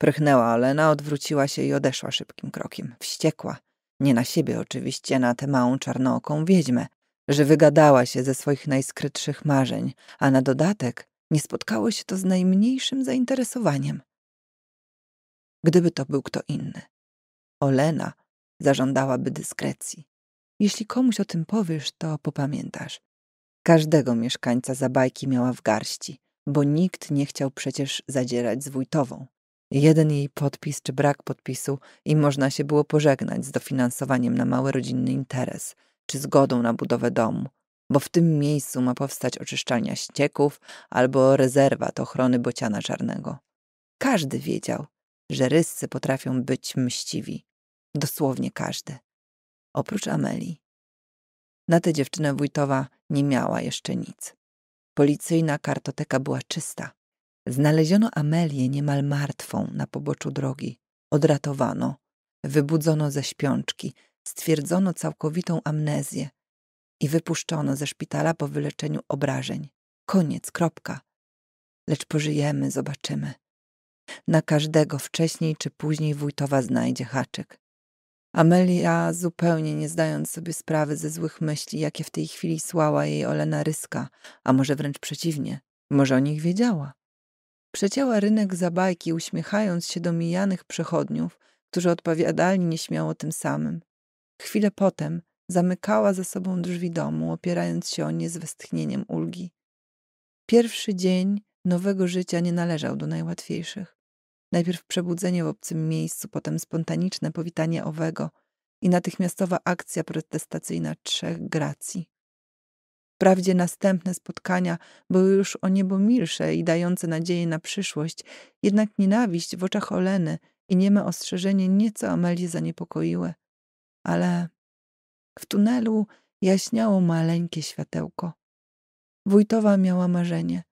Prychnęła Olena, odwróciła się i odeszła szybkim krokiem. Wściekła. Nie na siebie oczywiście, na tę małą czarnooką wiedźmę, że wygadała się ze swoich najskrytszych marzeń, a na dodatek nie spotkało się to z najmniejszym zainteresowaniem. Gdyby to był kto inny. Olena zażądałaby dyskrecji. Jeśli komuś o tym powiesz, to popamiętasz. Każdego mieszkańca Zabajki miała w garści, bo nikt nie chciał przecież zadzierać z wójtową. Jeden jej podpis czy brak podpisu i można się było pożegnać z dofinansowaniem na mały rodzinny interes czy zgodą na budowę domu, bo w tym miejscu ma powstać oczyszczalnia ścieków albo rezerwat ochrony bociana czarnego. Każdy wiedział, że ryscy potrafią być mściwi. Dosłownie każdy. Oprócz Ameli. Na tę dziewczynę wójtowa nie miała jeszcze nic. Policyjna kartoteka była czysta. Znaleziono Amelię niemal martwą na poboczu drogi. Odratowano. Wybudzono ze śpiączki. Stwierdzono całkowitą amnezję. I wypuszczono ze szpitala po wyleczeniu obrażeń. Koniec, kropka. Lecz pożyjemy, zobaczymy. Na każdego wcześniej czy później wójtowa znajdzie haczyk. Amelia, zupełnie nie zdając sobie sprawy ze złych myśli, jakie w tej chwili słała jej Olena Ryska, a może wręcz przeciwnie, może o nich wiedziała. Przecięła rynek za bajki, uśmiechając się do mijanych przechodniów, którzy odpowiadali nieśmiało tym samym. Chwilę potem zamykała za sobą drzwi domu, opierając się o nie z westchnieniem ulgi. Pierwszy dzień nowego życia nie należał do najłatwiejszych. Najpierw przebudzenie w obcym miejscu, potem spontaniczne powitanie owego i natychmiastowa akcja protestacyjna trzech gracji. Wprawdzie następne spotkania były już o niebo milsze i dające nadzieję na przyszłość, jednak nienawiść w oczach Oleny i nieme ostrzeżenie nieco Amelię zaniepokoiły. Ale w tunelu jaśniało maleńkie światełko. Wójtowa miała marzenie.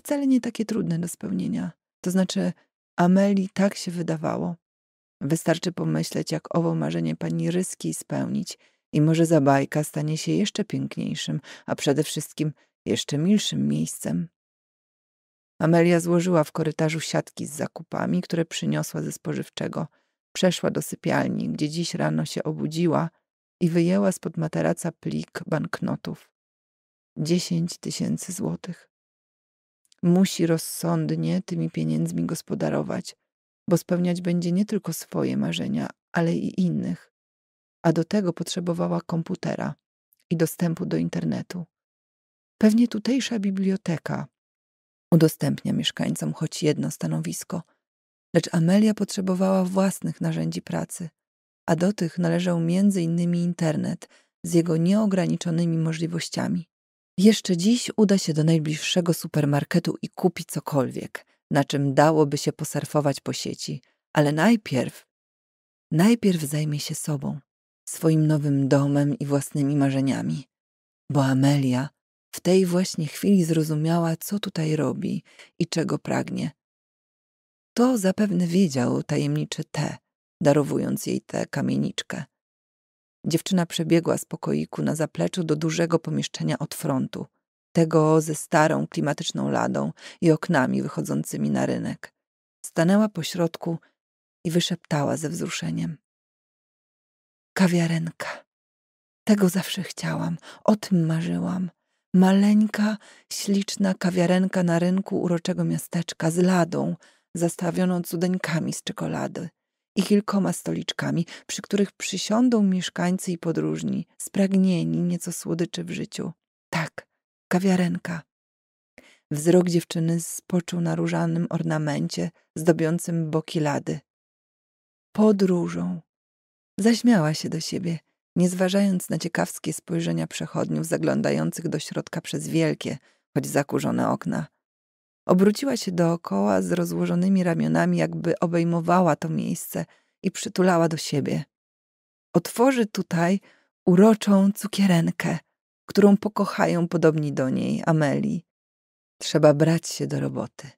Wcale nie takie trudne do spełnienia. To znaczy Ameli tak się wydawało. Wystarczy pomyśleć, jak owo marzenie pani Ryskiej spełnić i może Zabajka stanie się jeszcze piękniejszym, a przede wszystkim jeszcze milszym miejscem. Amelia złożyła w korytarzu siatki z zakupami, które przyniosła ze spożywczego. Przeszła do sypialni, gdzie dziś rano się obudziła i wyjęła spod materaca plik banknotów. Dziesięć tysięcy złotych musi rozsądnie tymi pieniędzmi gospodarować, bo spełniać będzie nie tylko swoje marzenia, ale i innych. A do tego potrzebowała komputera i dostępu do internetu. Pewnie tutejsza biblioteka udostępnia mieszkańcom choć jedno stanowisko, lecz Amelia potrzebowała własnych narzędzi pracy, a do tych należał między innymi internet z jego nieograniczonymi możliwościami. Jeszcze dziś uda się do najbliższego supermarketu i kupi cokolwiek, na czym dałoby się posarfować po sieci, ale najpierw, najpierw zajmie się sobą, swoim nowym domem i własnymi marzeniami. Bo Amelia w tej właśnie chwili zrozumiała, co tutaj robi i czego pragnie. To zapewne wiedział tajemniczy T, darowując jej tę kamieniczkę. Dziewczyna przebiegła z pokoiku na zapleczu do dużego pomieszczenia od frontu, tego ze starą klimatyczną ladą i oknami wychodzącymi na rynek. Stanęła pośrodku i wyszeptała ze wzruszeniem. Kawiarenka. Tego zawsze chciałam, o tym marzyłam. Maleńka, śliczna kawiarenka na rynku uroczego miasteczka z ladą, zastawioną cudeńkami z czekolady i kilkoma stoliczkami, przy których przysiądą mieszkańcy i podróżni, spragnieni nieco słodyczy w życiu. Tak, kawiarenka. Wzrok dziewczyny spoczął na różanym ornamencie zdobiącym boki lady. Podróżą. Zaśmiała się do siebie, nie zważając na ciekawskie spojrzenia przechodniów zaglądających do środka przez wielkie, choć zakurzone okna. Obróciła się dookoła z rozłożonymi ramionami, jakby obejmowała to miejsce i przytulała do siebie. Otworzy tutaj uroczą cukierenkę, którą pokochają podobni do niej Ameli. Trzeba brać się do roboty.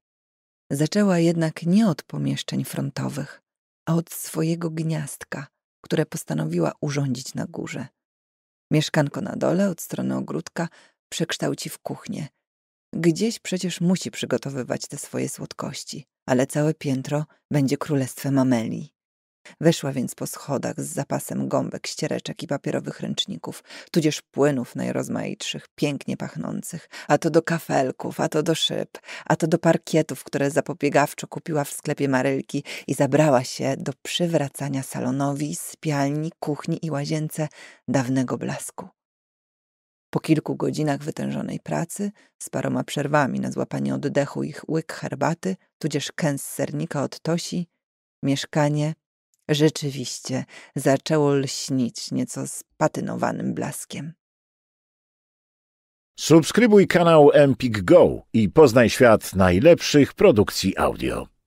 Zaczęła jednak nie od pomieszczeń frontowych, a od swojego gniazdka, które postanowiła urządzić na górze. Mieszkanko na dole od strony ogródka przekształci w kuchnię – Gdzieś przecież musi przygotowywać te swoje słodkości, ale całe piętro będzie królestwem Ameli. Weszła więc po schodach z zapasem gąbek, ściereczek i papierowych ręczników, tudzież płynów najrozmaitszych, pięknie pachnących, a to do kafelków, a to do szyb, a to do parkietów, które zapobiegawczo kupiła w sklepie Marylki i zabrała się do przywracania salonowi, spialni, kuchni i łazience dawnego blasku. Po kilku godzinach wytężonej pracy, z paroma przerwami na złapanie oddechu ich łyk herbaty, tudzież kęs sernika od Tosi, mieszkanie rzeczywiście zaczęło lśnić nieco spatynowanym blaskiem. Subskrybuj kanał Empik Go i poznaj świat najlepszych produkcji audio.